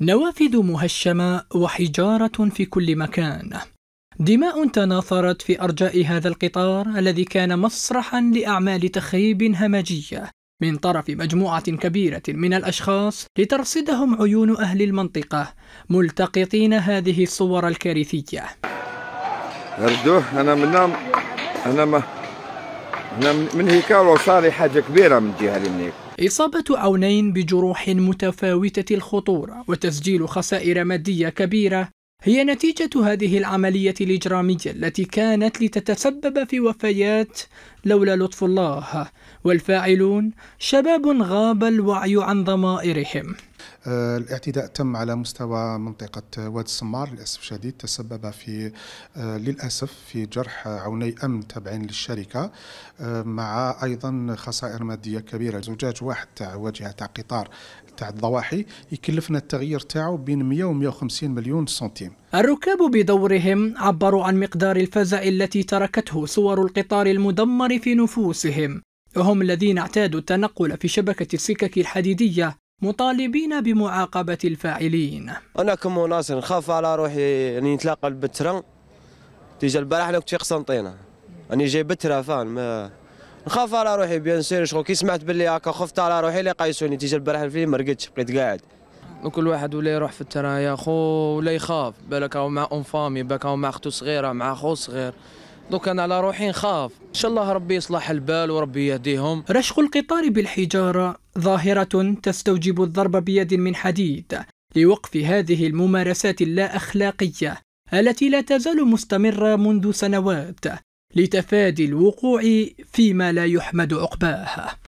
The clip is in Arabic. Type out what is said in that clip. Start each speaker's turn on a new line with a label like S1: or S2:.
S1: نوافذ مهشمة وحجارة في كل مكان دماء تناثرت في أرجاء هذا القطار الذي كان مسرحا لأعمال تخريب همجية من طرف مجموعة كبيرة من الأشخاص لترصدهم عيون أهل المنطقة ملتقطين هذه الصور الكارثية أردوه أنا من أنا ما أنا من هيكا وصار حاجة كبيرة من جهة لمنيك. إصابة عونين بجروح متفاوتة الخطورة وتسجيل خسائر مادية كبيرة هي نتيجة هذه العملية الإجرامية التي كانت لتتسبب في وفيات لولا لطف الله والفاعلون شباب غاب الوعي عن ضمائرهم
S2: آه، الاعتداء تم على مستوى منطقة واد السمار للأسف الشديد تسبب في آه، للأسف في جرح عوني أمن تابعين للشركة آه، مع أيضا خسائر مادية كبيرة زجاج واحد تاع واجهة تاع قطار تاع الضواحي يكلفنا التغيير تاعو بين 100 و 150 مليون سنتيم
S1: الركاب بدورهم عبروا عن مقدار الفزع التي تركته صور القطار المدمر في نفوسهم هم الذين اعتادوا التنقل في شبكة السكك الحديدية مطالبين بمعاقبة
S3: الفاعلين أنا كمناصر نخاف على روحي أني نتلاقى البترة تيجي البارح لو كنت في قسنطينة أني جاي بترة فان ما نخاف على روحي بيان سير شغل كي سمعت باللي هكا خفت على روحي اللي قايسوني تيجي البارح الفيلم ما رقدتش بقيت قاعد كل واحد ولا
S4: يروح في الترا يا خو ولا يخاف بالك هو مع اون فامي بالك هو مع اختو صغيره مع خو صغير دوك انا على روحي نخاف ان شاء الله ربي يصلح البال وربي يهديهم
S1: رشق القطار بالحجاره ظاهره تستوجب الضرب بيد من حديد لوقف هذه الممارسات اللا اخلاقيه التي لا تزال مستمره منذ سنوات لتفادي الوقوع فيما لا يحمد عقباه